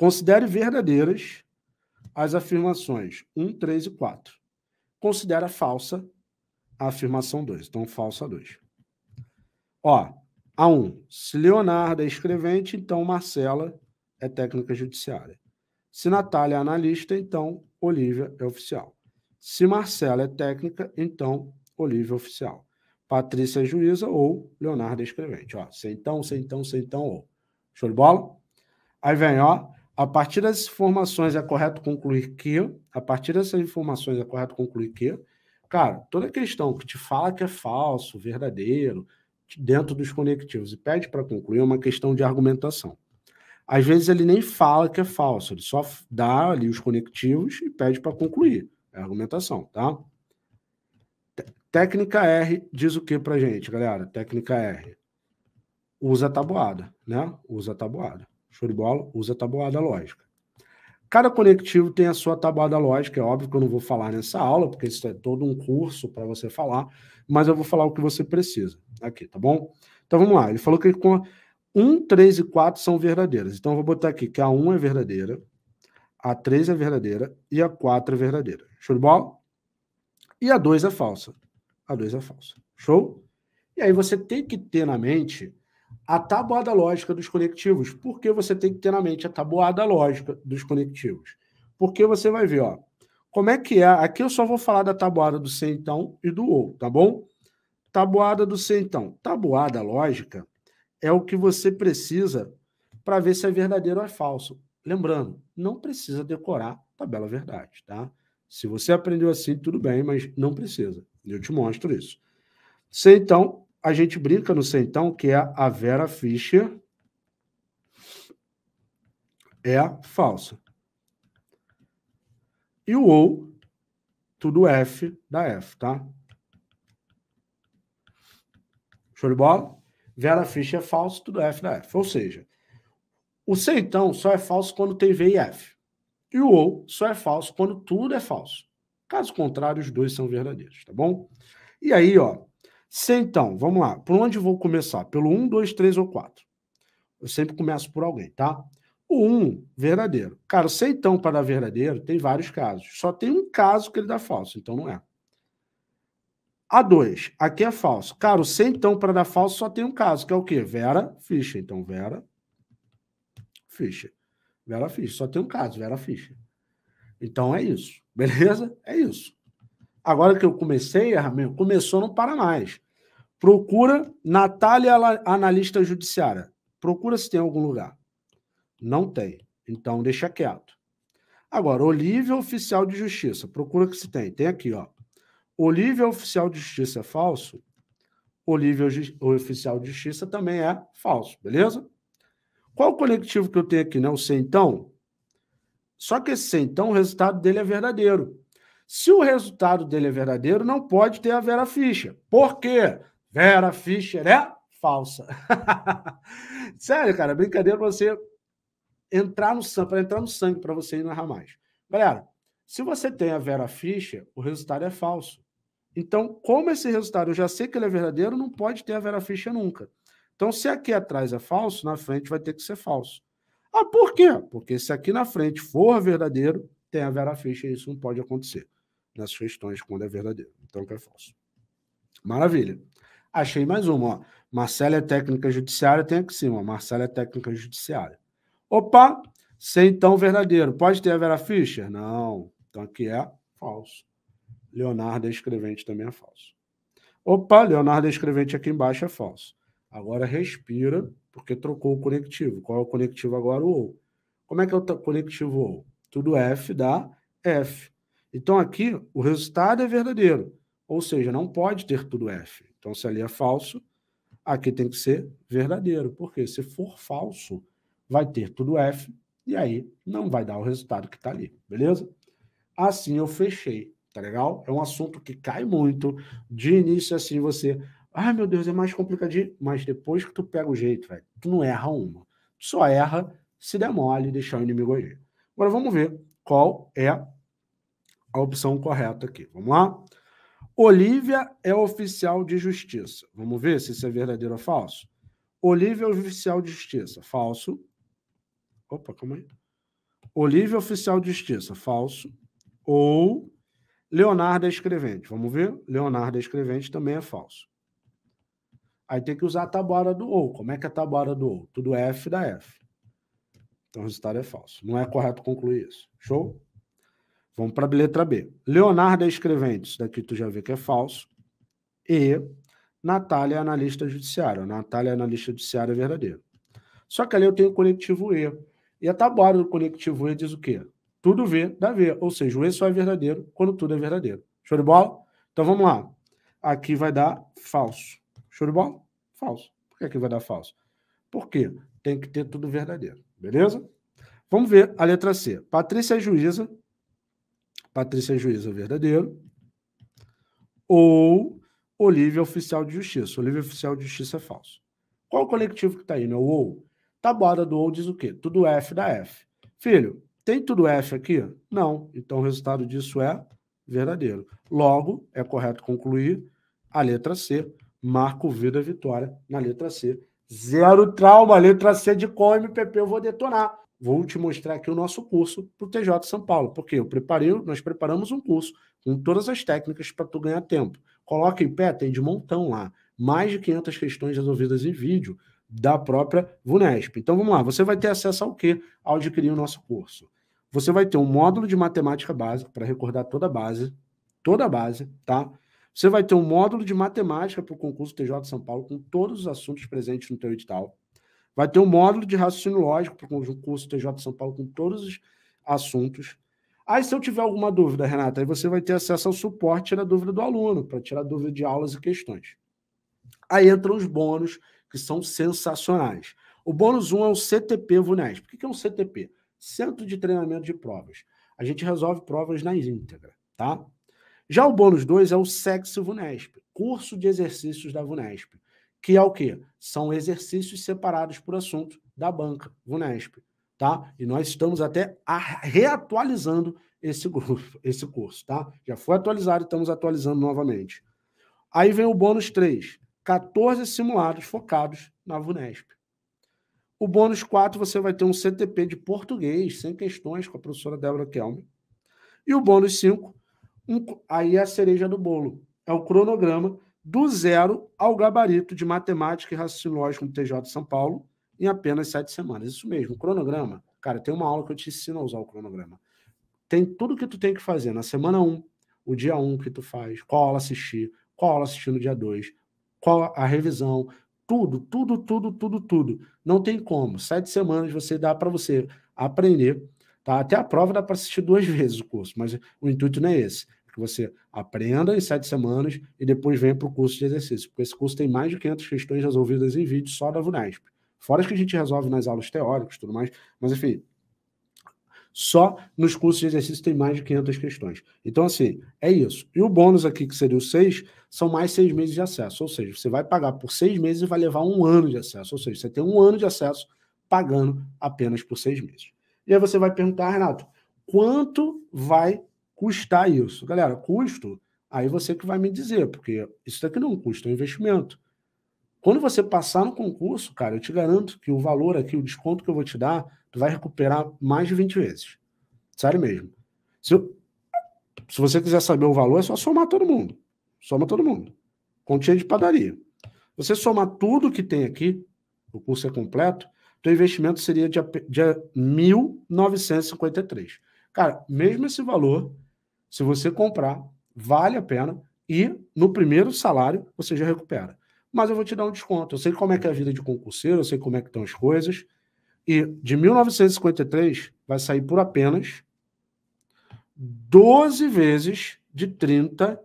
Considere verdadeiras as afirmações 1, 3 e 4. Considera falsa a afirmação 2. Então, falsa 2. Ó, a 1. Se Leonardo é escrevente, então Marcela é técnica judiciária. Se Natália é analista, então Olivia é oficial. Se Marcela é técnica, então Olivia é oficial. Patrícia é juíza ou Leonardo é escrevente. Ó, sem então, se então, se então, ou. Show de bola? Aí vem, ó. A partir dessas informações é correto concluir que, a partir dessas informações é correto concluir que, cara, toda questão que te fala que é falso, verdadeiro, dentro dos conectivos e pede para concluir é uma questão de argumentação. Às vezes ele nem fala que é falso, ele só dá ali os conectivos e pede para concluir. É argumentação, tá? Técnica R diz o que pra gente, galera? Técnica R. Usa tabuada, né? Usa tabuada. Show de bola? Usa a tabuada lógica. Cada conectivo tem a sua tabuada lógica, é óbvio que eu não vou falar nessa aula, porque isso é todo um curso para você falar, mas eu vou falar o que você precisa aqui, tá bom? Então vamos lá, ele falou que com 1, 3 e 4 são verdadeiras. Então eu vou botar aqui que a 1 é verdadeira, a 3 é verdadeira e a 4 é verdadeira. Show de bola? E a 2 é falsa. A 2 é falsa. Show? E aí você tem que ter na mente a tabuada lógica dos conectivos. Por que você tem que ter na mente a tabuada lógica dos conectivos? Porque você vai ver, ó, como é que é. Aqui eu só vou falar da tabuada do C então e do OU, tá bom? Tabuada do C então. Tabuada lógica é o que você precisa para ver se é verdadeiro ou é falso. Lembrando, não precisa decorar tabela verdade, tá? Se você aprendeu assim, tudo bem, mas não precisa. Eu te mostro isso. C então a gente brinca no Centão que é a Vera Fischer é falsa. E o ou, tudo F da F, tá? Show de bola? Vera Fischer é falso, tudo F da F. Ou seja, o Centão só é falso quando tem V e F. E o ou só é falso quando tudo é falso. Caso contrário, os dois são verdadeiros, tá bom? E aí, ó, se então, vamos lá, por onde vou começar? Pelo 1, 2, 3 ou 4. Eu sempre começo por alguém, tá? O 1, verdadeiro. Cara, se então para verdadeiro, tem vários casos. Só tem um caso que ele dá falso, então não é. A 2, aqui é falso. Cara, o se então para dar falso só tem um caso, que é o quê? Vera Fischer. Então, Vera Fischer. Vera Fischer. Só tem um caso, Vera Fischer. Então é isso, beleza? É isso agora que eu comecei, Ramiro, começou no mais. Procura Natália, analista judiciária. Procura se tem algum lugar. Não tem. Então deixa quieto. Agora, Olívia Oficial de Justiça. Procura que se tem. Tem aqui, ó. Olívia Oficial de Justiça é falso. Olívia Oficial de Justiça também é falso, beleza? Qual o conectivo que eu tenho aqui, né? O centão. Só que esse centão, o resultado dele é verdadeiro. Se o resultado dele é verdadeiro, não pode ter a Vera Fischer. Por quê? Vera Fischer é falsa. Sério, cara, brincadeira pra você entrar no sangue, para entrar no sangue para você ir narrar mais. Galera, se você tem a Vera Fischer, o resultado é falso. Então, como esse resultado eu já sei que ele é verdadeiro, não pode ter a Vera Fischer nunca. Então, se aqui atrás é falso, na frente vai ter que ser falso. Ah, por quê? Porque se aqui na frente for verdadeiro, tem a Vera Fischer e isso não pode acontecer nessas questões quando é verdadeiro. Então, que é falso. Maravilha. Achei mais uma, ó. Marcela é técnica judiciária, tem aqui sim, ó. Marcela é técnica judiciária. Opa, sem então verdadeiro. Pode ter a Vera Fischer? Não. Então aqui é falso. Leonardo é escrevente também é falso. Opa, Leonardo é escrevente aqui embaixo é falso. Agora respira, porque trocou o conectivo. Qual é o conectivo agora? O Como é que é o conectivo O. Tudo F dá F. Então, aqui, o resultado é verdadeiro. Ou seja, não pode ter tudo F. Então, se ali é falso, aqui tem que ser verdadeiro. Porque se for falso, vai ter tudo F e aí não vai dar o resultado que está ali. Beleza? Assim eu fechei, tá legal? É um assunto que cai muito. De início, assim, você... Ai, meu Deus, é mais complicadinho. Mas depois que tu pega o jeito, velho, tu não erra uma. Tu só erra se der mole e deixar o inimigo agir. Agora vamos ver qual é a opção correta aqui. Vamos lá? Olivia é oficial de justiça. Vamos ver se isso é verdadeiro ou falso. Olivia é oficial de justiça. Falso. Opa, calma aí. Olivia é oficial de justiça. Falso. Ou Leonardo é escrevente. Vamos ver? Leonardo é escrevente também é falso. Aí tem que usar a tabuada do ou. Como é que é a tabuada do ou? Tudo F da F. Então o resultado é falso. Não é correto concluir isso. Show? Vamos para a letra B. Leonardo é escrevente, isso daqui tu já vê que é falso. E Natália é analista judiciário. Natália é analista judiciário é verdadeiro. Só que ali eu tenho o conectivo E. E a tabuada do conectivo E diz o quê? Tudo V dá V. Ou seja, o E só é verdadeiro quando tudo é verdadeiro. Show de bola? Então vamos lá. Aqui vai dar falso. Show de bola? Falso. Por que aqui vai dar falso? Porque tem que ter tudo verdadeiro. Beleza? Vamos ver a letra C. Patrícia é juíza Patrícia Juiz é verdadeiro. Ou Olívia Oficial de Justiça. Olívia Oficial de Justiça é falso. Qual o coletivo que está aí, né? O OU. Tabuada do OU diz o quê? Tudo F da F. Filho, tem tudo F aqui? Não. Então o resultado disso é verdadeiro. Logo, é correto concluir a letra C. Marco Vida Vitória na letra C. Zero trauma. Letra C de qual MPP eu vou detonar? vou te mostrar aqui o nosso curso para o TJ São Paulo, porque eu preparei, nós preparamos um curso com todas as técnicas para tu ganhar tempo. Coloca em pé, tem de montão lá, mais de 500 questões resolvidas em vídeo da própria VUNESP. Então vamos lá, você vai ter acesso ao quê ao adquirir o nosso curso? Você vai ter um módulo de matemática básica para recordar toda a base, toda a base, tá? Você vai ter um módulo de matemática para o concurso TJ São Paulo com todos os assuntos presentes no teu edital. Vai ter um módulo de raciocínio lógico para o curso TJ São Paulo com todos os assuntos. Aí, se eu tiver alguma dúvida, Renata, aí você vai ter acesso ao suporte tirar dúvida do aluno, para tirar dúvida de aulas e questões. Aí entram os bônus, que são sensacionais. O bônus 1 é o CTP Vunesp. O que é um CTP? Centro de Treinamento de Provas. A gente resolve provas na íntegra, tá? Já o bônus 2 é o Sexo Vunesp, curso de exercícios da Vunesp que é o quê? São exercícios separados por assunto da banca, VUNESP. Tá? E nós estamos até reatualizando esse, grupo, esse curso, tá? Já foi atualizado, estamos atualizando novamente. Aí vem o bônus 3, 14 simulados focados na VUNESP. O bônus 4, você vai ter um CTP de português, sem questões, com a professora Débora Kelme. E o bônus 5, um, aí é a cereja do bolo. É o cronograma do zero ao gabarito de matemática e raciocínio lógico do TJ de São Paulo em apenas sete semanas. Isso mesmo, cronograma. Cara, tem uma aula que eu te ensino a usar o cronograma. Tem tudo que tu tem que fazer na semana 1, um, o dia 1 um que tu faz, qual aula assistir, qual aula assistir no dia 2, qual a revisão, tudo, tudo, tudo, tudo, tudo. Não tem como. Sete semanas você dá para você aprender, tá? Até a prova dá para assistir duas vezes o curso, mas o intuito não é esse que você aprenda em sete semanas e depois venha para o curso de exercício, porque esse curso tem mais de 500 questões resolvidas em vídeo só da VUNESP. Fora as que a gente resolve nas aulas teóricas e tudo mais, mas enfim, só nos cursos de exercício tem mais de 500 questões. Então, assim, é isso. E o bônus aqui, que seria o 6, são mais seis meses de acesso. Ou seja, você vai pagar por seis meses e vai levar um ano de acesso. Ou seja, você tem um ano de acesso pagando apenas por seis meses. E aí você vai perguntar, ah, Renato, quanto vai custar isso? Galera, custo, aí você que vai me dizer, porque isso daqui não custa, é um investimento. Quando você passar no concurso, cara, eu te garanto que o valor aqui, o desconto que eu vou te dar, tu vai recuperar mais de 20 vezes. Sério mesmo. Se, eu, se você quiser saber o valor, é só somar todo mundo. Soma todo mundo. Continha de padaria. Você somar tudo que tem aqui, o curso é completo, teu investimento seria de, de 1.953. Cara, mesmo esse valor, se você comprar, vale a pena e no primeiro salário você já recupera. Mas eu vou te dar um desconto. Eu sei como é que é a vida de concurseiro, eu sei como é que estão as coisas. E de 1953 vai sair por apenas 12 vezes de 30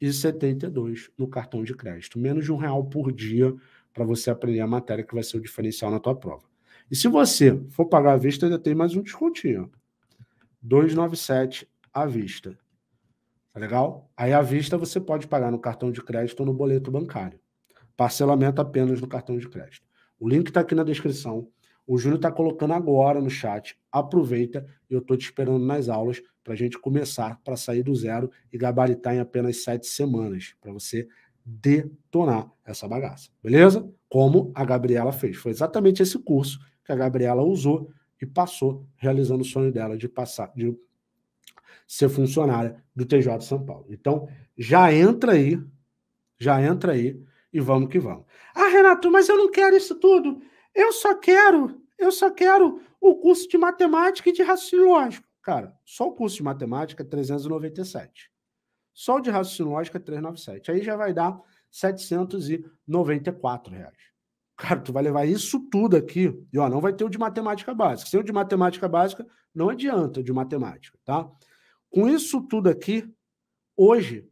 e 72 no cartão de crédito, menos de um real por dia para você aprender a matéria que vai ser o diferencial na tua prova. E se você for pagar à vista, ainda tem mais um descontinho. 297 à vista. Tá legal? Aí à vista você pode pagar no cartão de crédito ou no boleto bancário. Parcelamento apenas no cartão de crédito. O link está aqui na descrição. O Júlio está colocando agora no chat. Aproveita, e eu estou te esperando nas aulas para a gente começar, para sair do zero e gabaritar em apenas sete semanas, para você detonar essa bagaça, beleza? Como a Gabriela fez. Foi exatamente esse curso que a Gabriela usou e passou, realizando o sonho dela de passar, de ser funcionária do TJ São Paulo. Então, já entra aí, já entra aí e vamos que vamos. Ah, Renato, mas eu não quero isso tudo. Eu só quero, eu só quero o curso de matemática e de raciocínio lógico. Cara, só o curso de matemática é 397. Só o de raciocínio lógico é 397. Aí já vai dar 794 reais. Cara, tu vai levar isso tudo aqui e ó, não vai ter o de matemática básica. Sem o de matemática básica, não adianta o de matemática, tá? Com isso tudo aqui, hoje,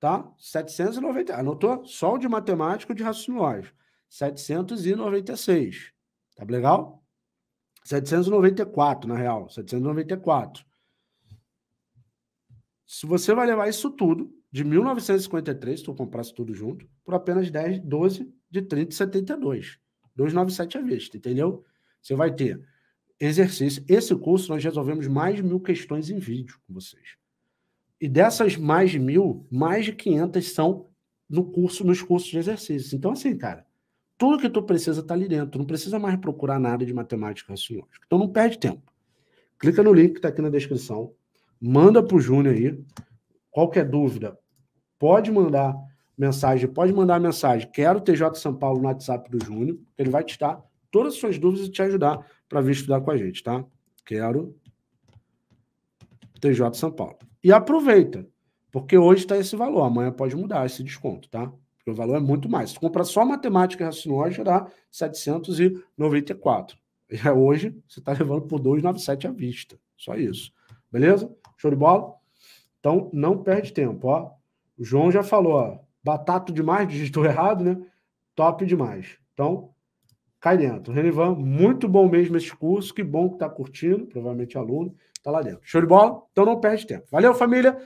tá? 790, anotou? Só o de matemático de raciocínio lógico. 796. Tá legal? 794, na real. 794. Se você vai levar isso tudo, de 1953, se tu comprasse tudo junto, por apenas 10, 12 de 30 72. 297 à vista, entendeu? Você vai ter exercício. Esse curso nós resolvemos mais de mil questões em vídeo com vocês. E dessas mais de mil, mais de 500 são no curso, nos cursos de exercícios. Então, assim, cara, tudo que tu precisa está ali dentro. Tu não precisa mais procurar nada de matemática raciocínio. Então, não perde tempo. Clica no link que está aqui na descrição. Manda pro Júnior aí. Qualquer dúvida, pode mandar mensagem, pode mandar mensagem. Quero o TJ São Paulo no WhatsApp do Júnior. Ele vai te dar todas as suas dúvidas e te ajudar para vir estudar com a gente, tá? Quero TJ São Paulo. E aproveita, porque hoje está esse valor, amanhã pode mudar esse desconto, tá? Porque o valor é muito mais. Se comprar só matemática e raciocínio dá 794. E é hoje você está levando por 297 à vista. Só isso. Beleza? Show de bola? Então não perde tempo, ó. O João já falou, ó. Batato demais, digitou errado, né? Top demais. Então, cai dentro. Renivan, muito bom mesmo esse curso, que bom que está curtindo, provavelmente aluno, está lá dentro. Show de bola? Então não perde tempo. Valeu, família.